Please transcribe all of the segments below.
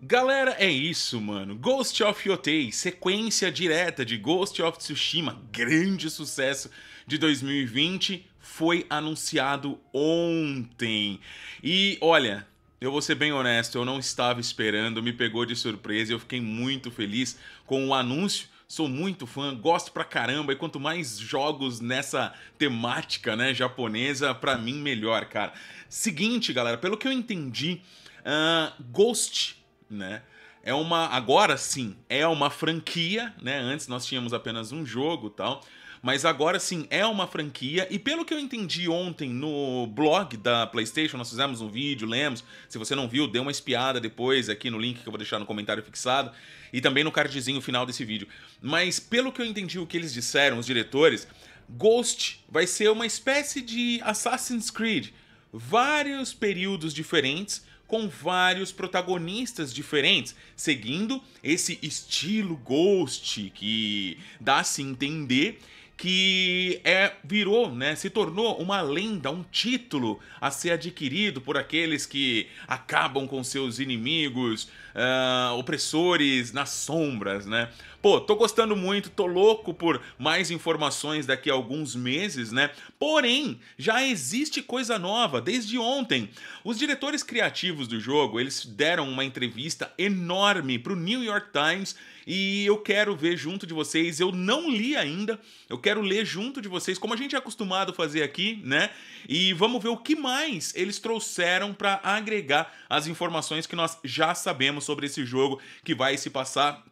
Galera, é isso, mano. Ghost of Yotei, sequência direta de Ghost of Tsushima, grande sucesso de 2020, foi anunciado ontem. E olha, eu vou ser bem honesto, eu não estava esperando, me pegou de surpresa e eu fiquei muito feliz com o anúncio. Sou muito fã, gosto pra caramba e quanto mais jogos nessa temática, né, japonesa, pra mim melhor, cara. Seguinte, galera, pelo que eu entendi, uh, Ghost né? É uma agora sim, é uma franquia, né? Antes nós tínhamos apenas um jogo, tal, mas agora sim é uma franquia e pelo que eu entendi ontem no blog da PlayStation, nós fizemos um vídeo, lemos. Se você não viu, dê uma espiada depois aqui no link que eu vou deixar no comentário fixado e também no cardzinho final desse vídeo. Mas pelo que eu entendi o que eles disseram, os diretores, Ghost vai ser uma espécie de Assassin's Creed, vários períodos diferentes com vários protagonistas diferentes, seguindo esse estilo Ghost que dá-se a entender que é, virou, né, se tornou uma lenda, um título a ser adquirido por aqueles que acabam com seus inimigos uh, opressores nas sombras, né? Pô, tô gostando muito, tô louco por mais informações daqui a alguns meses, né? Porém, já existe coisa nova desde ontem. Os diretores criativos do jogo, eles deram uma entrevista enorme pro New York Times e eu quero ver junto de vocês. Eu não li ainda, eu quero ler junto de vocês, como a gente é acostumado a fazer aqui, né? E vamos ver o que mais eles trouxeram para agregar as informações que nós já sabemos sobre esse jogo que vai se passar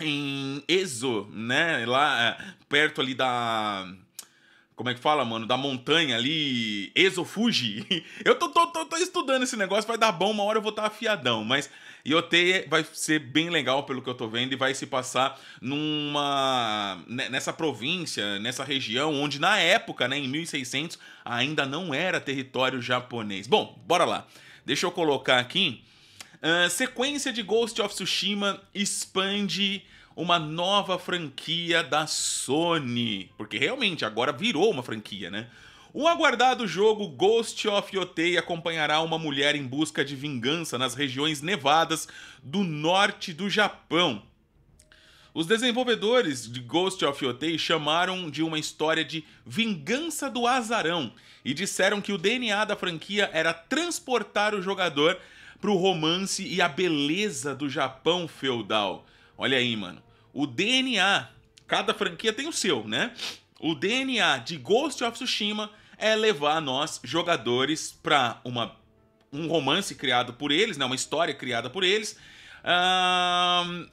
em Ezo, né? Lá é, perto ali da como é que fala, mano? Da montanha ali, Ezo Fuji. Eu tô, tô, tô, tô, estudando esse negócio, vai dar bom, uma hora eu vou estar tá afiadão. Mas Iotei vai ser bem legal pelo que eu tô vendo e vai se passar numa né, nessa província, nessa região, onde na época, né, em 1600, ainda não era território japonês. Bom, bora lá. Deixa eu colocar aqui ah, sequência de Ghost of Tsushima expande uma nova franquia da Sony. Porque realmente agora virou uma franquia, né? O aguardado jogo Ghost of Yotei acompanhará uma mulher em busca de vingança nas regiões nevadas do norte do Japão. Os desenvolvedores de Ghost of Yotei chamaram de uma história de vingança do azarão e disseram que o DNA da franquia era transportar o jogador para o romance e a beleza do Japão feudal. Olha aí, mano. O DNA, cada franquia tem o seu, né? O DNA de Ghost of Tsushima é levar nós, jogadores, para uma um romance criado por eles, né? uma história criada por eles, uh,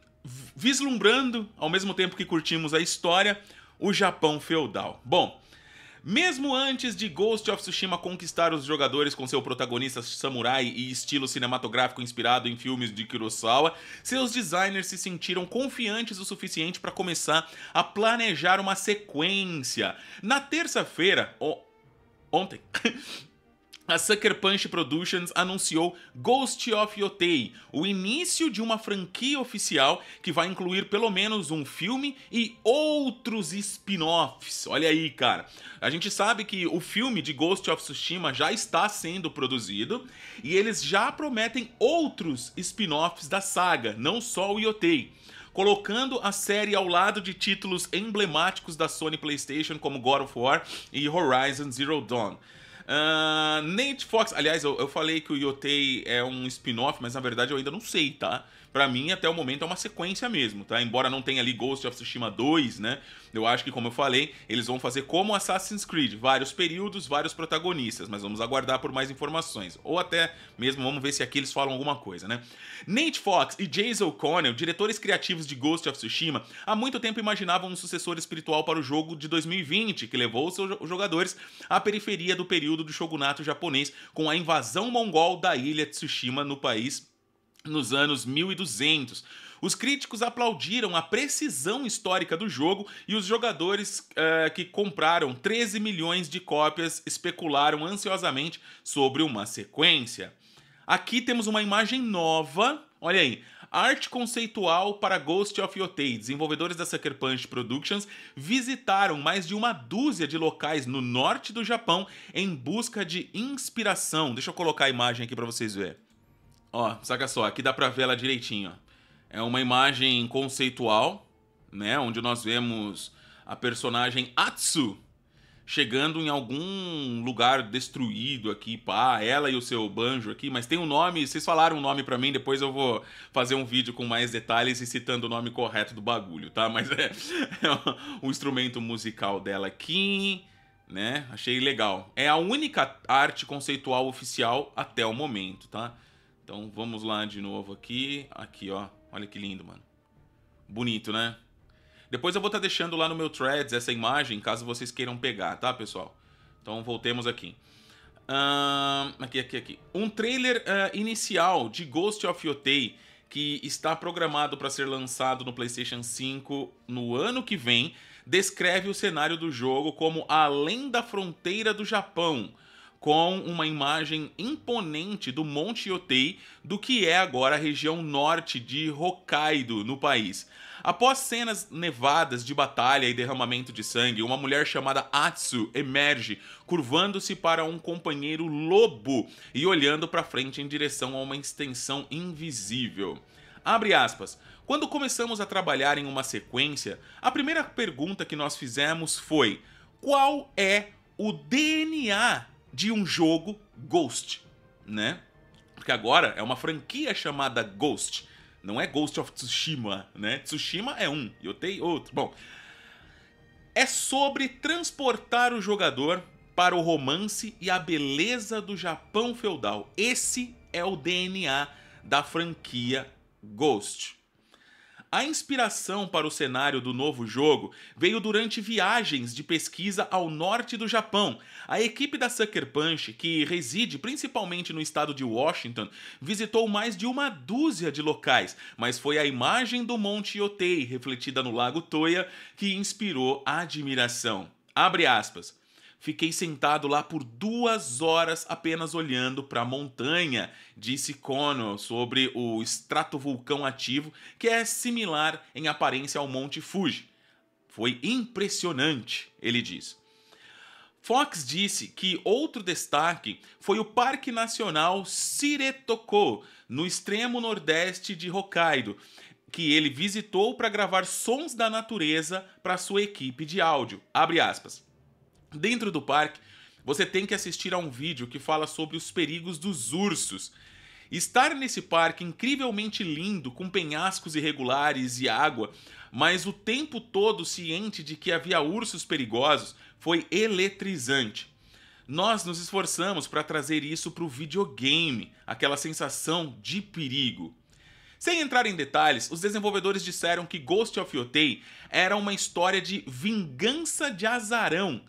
vislumbrando, ao mesmo tempo que curtimos a história, o Japão feudal. Bom, mesmo antes de Ghost of Tsushima conquistar os jogadores com seu protagonista samurai e estilo cinematográfico inspirado em filmes de Kurosawa, seus designers se sentiram confiantes o suficiente para começar a planejar uma sequência. Na terça-feira, oh, ontem. a Sucker Punch Productions anunciou Ghost of Yotei, o início de uma franquia oficial que vai incluir pelo menos um filme e outros spin-offs. Olha aí, cara. A gente sabe que o filme de Ghost of Tsushima já está sendo produzido e eles já prometem outros spin-offs da saga, não só o Yotei colocando a série ao lado de títulos emblemáticos da Sony PlayStation como God of War e Horizon Zero Dawn. Uh, ah, Nate Fox, aliás, eu, eu falei que o Yotei é um spin-off, mas na verdade eu ainda não sei, tá? para mim, até o momento, é uma sequência mesmo, tá? Embora não tenha ali Ghost of Tsushima 2, né? Eu acho que, como eu falei, eles vão fazer como Assassin's Creed, vários períodos, vários protagonistas, mas vamos aguardar por mais informações. Ou até mesmo vamos ver se aqui eles falam alguma coisa, né? Nate Fox e Jason O'Connell, diretores criativos de Ghost of Tsushima, há muito tempo imaginavam um sucessor espiritual para o jogo de 2020, que levou os seus jogadores à periferia do período do shogunato japonês com a invasão mongol da ilha de Tsushima no país nos anos 1200. Os críticos aplaudiram a precisão histórica do jogo e os jogadores uh, que compraram 13 milhões de cópias especularam ansiosamente sobre uma sequência. Aqui temos uma imagem nova, olha aí, arte conceitual para Ghost of Yotei. Desenvolvedores da Sucker Punch Productions visitaram mais de uma dúzia de locais no norte do Japão em busca de inspiração. Deixa eu colocar a imagem aqui para vocês verem. Ó, saca só, aqui dá pra ver ela direitinho. É uma imagem conceitual, né? Onde nós vemos a personagem Atsu chegando em algum lugar destruído aqui, pá, ela e o seu banjo aqui, mas tem um nome, vocês falaram um nome para mim, depois eu vou fazer um vídeo com mais detalhes e citando o nome correto do bagulho, tá? Mas é, é o instrumento musical dela aqui, né? Achei legal. É a única arte conceitual oficial até o momento, tá? Então vamos lá de novo aqui. Aqui, ó. Olha que lindo, mano. Bonito, né? Depois eu vou estar tá deixando lá no meu threads essa imagem, caso vocês queiram pegar, tá, pessoal? Então voltemos aqui. aqui, aqui, aqui. Um trailer uh, inicial de Ghost of Yotei que está programado para ser lançado no PlayStation 5 no ano que vem, descreve o cenário do jogo como além da fronteira do Japão, com uma imagem imponente do Monte Yotei, do que é agora a região norte de Hokkaido, no país. Após cenas nevadas de batalha e derramamento de sangue, uma mulher chamada Atsu emerge, curvando-se para um companheiro lobo e olhando para frente em direção a uma extensão invisível. Abre aspas. Quando começamos a trabalhar em uma sequência, a primeira pergunta que nós fizemos foi: qual é o DNA de um jogo Ghost, né? Porque agora é uma franquia chamada Ghost. Não é Ghost of Tsushima, né? Tsushima é um, Yotei é outro. Bom, é sobre transportar o jogador para o romance e a beleza do Japão feudal. Esse é o DNA da franquia Ghost. A inspiração para o cenário do novo jogo veio durante viagens de pesquisa ao norte do Japão. A equipe da Sucker Punch, que reside principalmente no estado de Washington, visitou mais de uma dúzia de locais, mas foi a imagem do Monte Yotei, refletida no Lago Toya, que inspirou a admiração. Abre aspas. Fiquei sentado lá por duas horas apenas olhando para a montanha, disse Cono sobre o estratovulcão ativo, que é similar em aparência ao Monte Fuji. Foi impressionante, ele diz. Fox disse que outro destaque foi o Parque Nacional Siretoko, no extremo nordeste de Hokkaido, que ele visitou para gravar sons da natureza para sua equipe de áudio. Abre aspas. Dentro do parque, você tem que assistir a um vídeo que fala sobre os perigos dos ursos. Estar nesse parque incrivelmente lindo, com penhascos irregulares e água, mas o tempo todo ciente de que havia ursos perigosos, foi eletrizante. Nós nos esforçamos para trazer isso para o videogame, aquela sensação de perigo. Sem entrar em detalhes, os desenvolvedores disseram que Ghost of Yotei era uma história de vingança de azarão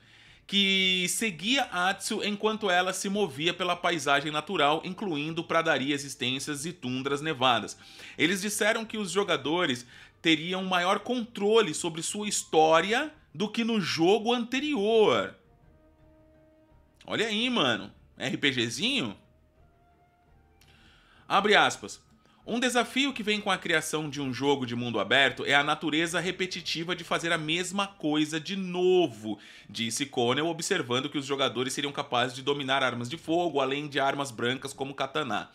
que seguia Atsu enquanto ela se movia pela paisagem natural, incluindo pradarias extensas e tundras nevadas. Eles disseram que os jogadores teriam maior controle sobre sua história do que no jogo anterior. Olha aí, mano. RPGzinho? Abre aspas. Um desafio que vem com a criação de um jogo de mundo aberto é a natureza repetitiva de fazer a mesma coisa de novo, disse Connell, observando que os jogadores seriam capazes de dominar armas de fogo, além de armas brancas como katana.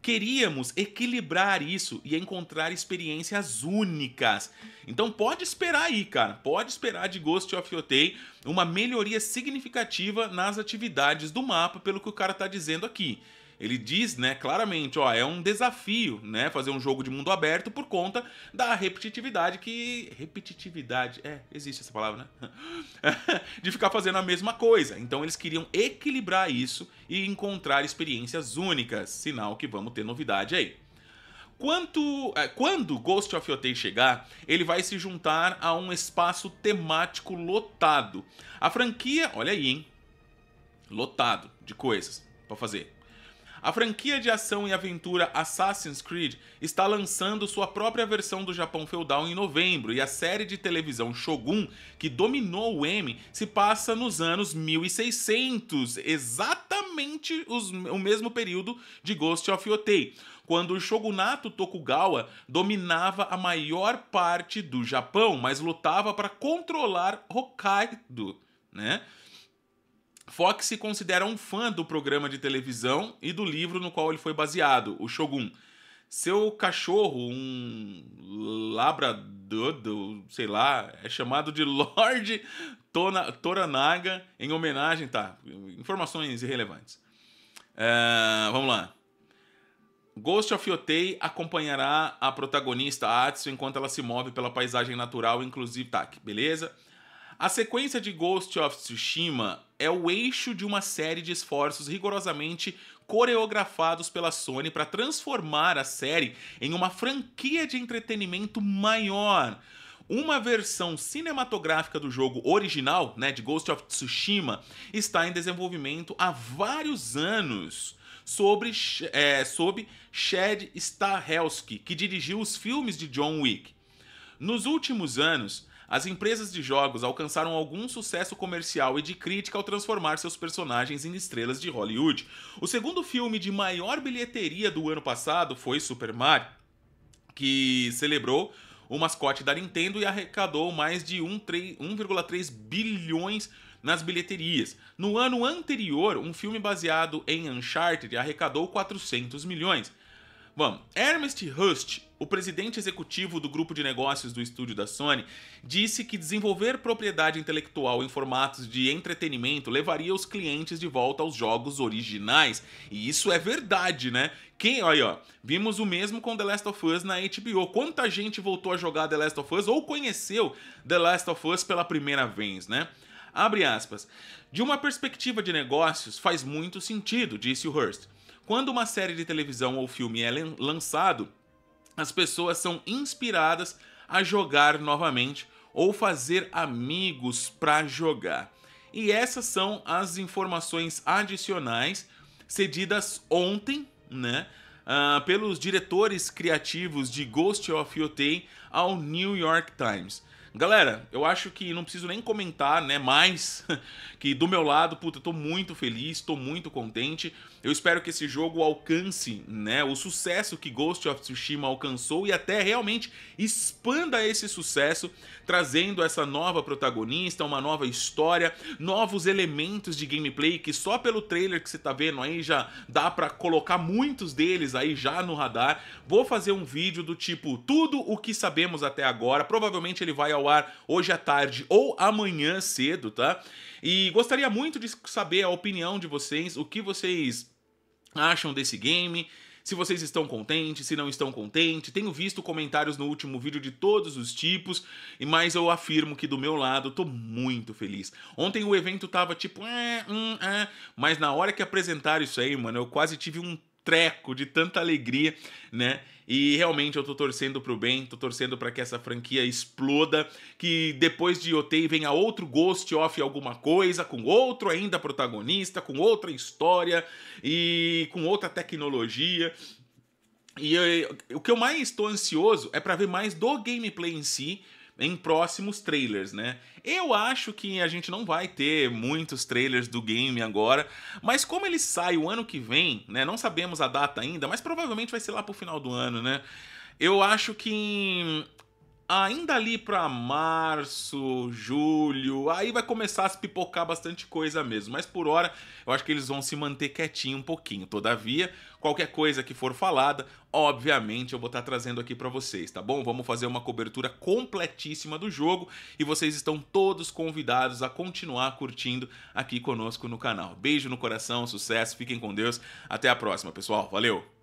Queríamos equilibrar isso e encontrar experiências únicas. Então pode esperar aí, cara. Pode esperar de Ghost of Yotei uma melhoria significativa nas atividades do mapa, pelo que o cara tá dizendo aqui. Ele diz, né, claramente, ó, é um desafio, né, fazer um jogo de mundo aberto por conta da repetitividade que repetitividade, é, existe essa palavra, né? de ficar fazendo a mesma coisa. Então eles queriam equilibrar isso e encontrar experiências únicas, sinal que vamos ter novidade aí. Quanto, é, quando Ghost of Yotei chegar, ele vai se juntar a um espaço temático lotado. A franquia, olha aí, hein? Lotado de coisas para fazer. A franquia de ação e aventura Assassin's Creed está lançando sua própria versão do Japão feudal em novembro e a série de televisão Shogun, que dominou o M, se passa nos anos 1600, exatamente os, o mesmo período de Ghost of Yotei quando o shogunato Tokugawa dominava a maior parte do Japão, mas lutava para controlar Hokkaido, né? Fox se considera um fã do programa de televisão e do livro no qual ele foi baseado, o Shogun. Seu cachorro, um labrador, sei lá, é chamado de Lord Tona, Toranaga em homenagem, tá? Informações irrelevantes. É, vamos lá. Ghost of Yotei acompanhará a protagonista Atsu enquanto ela se move pela paisagem natural, inclusive. Tá, beleza? A sequência de Ghost of Tsushima é o eixo de uma série de esforços rigorosamente coreografados pela Sony para transformar a série em uma franquia de entretenimento maior. Uma versão cinematográfica do jogo original, né, de Ghost of Tsushima, está em desenvolvimento há vários anos sobre, é, sobre Chad Stahelski, que dirigiu os filmes de John Wick. Nos últimos anos, as empresas de jogos alcançaram algum sucesso comercial e de crítica ao transformar seus personagens em estrelas de Hollywood. O segundo filme de maior bilheteria do ano passado foi Super Mario, que celebrou o mascote da Nintendo e arrecadou mais de 1,3 bilhões nas bilheterias. No ano anterior, um filme baseado em Uncharted arrecadou 400 milhões. Bom, Ernest Hust, o presidente executivo do grupo de negócios do estúdio da Sony, disse que desenvolver propriedade intelectual em formatos de entretenimento levaria os clientes de volta aos jogos originais. E isso é verdade, né? Quem, olha, ó, vimos o mesmo com The Last of Us na HBO. Quanta gente voltou a jogar The Last of Us ou conheceu The Last of Us pela primeira vez, né? Abre aspas. De uma perspectiva de negócios, faz muito sentido, disse o Hurst quando uma série de televisão ou filme é lançado, as pessoas são inspiradas a jogar novamente ou fazer amigos para jogar. E essas são as informações adicionais cedidas ontem, né? Uh, pelos diretores criativos de Ghost of Yotei ao New York Times. Galera, eu acho que não preciso nem comentar, né? Mais que do meu lado, puta, eu tô muito feliz, tô muito contente. Eu espero que esse jogo alcance, né, o sucesso que Ghost of Tsushima alcançou e até realmente expanda esse sucesso, trazendo essa nova protagonista, uma nova história, novos elementos de gameplay que só pelo trailer que você tá vendo aí já dá para colocar muitos deles aí já no radar. Vou fazer um vídeo do tipo tudo o que sabemos até agora. Provavelmente ele vai ao ar hoje à tarde ou amanhã cedo, tá? E gostaria muito de saber a opinião de vocês, o que vocês acham desse game. Se vocês estão contentes, se não estão contentes, tenho visto comentários no último vídeo de todos os tipos, e mas eu afirmo que do meu lado tô muito feliz. Ontem o evento tava tipo, é, hum, é", mas na hora que apresentaram isso aí, mano, eu quase tive um treco, de tanta alegria, né? E realmente eu tô torcendo pro bem, tô torcendo para que essa franquia exploda, que depois de Otei venha outro Ghost of alguma coisa, com outro ainda protagonista, com outra história e com outra tecnologia. E eu, eh, eu, o que eu mais estou ansioso é para ver mais do gameplay em si, em próximos trailers, né? Eu acho que a gente não vai ter muitos trailers do game agora, mas como ele sai o ano que vem, né? Não sabemos a data ainda, mas provavelmente vai ser lá pro final do ano, né? Eu acho que ainda ali para março, julho, aí vai começar a se pipocar bastante coisa mesmo. Mas por hora, eu acho que eles vão se manter quietinho um pouquinho. Todavia, qualquer coisa que for falada, obviamente eu vou estar tá trazendo aqui para vocês, tá bom? Vamos fazer uma cobertura completíssima do jogo e vocês estão todos convidados a continuar curtindo aqui conosco no canal. Beijo no coração, sucesso, fiquem com Deus. Até a próxima, pessoal. Valeu.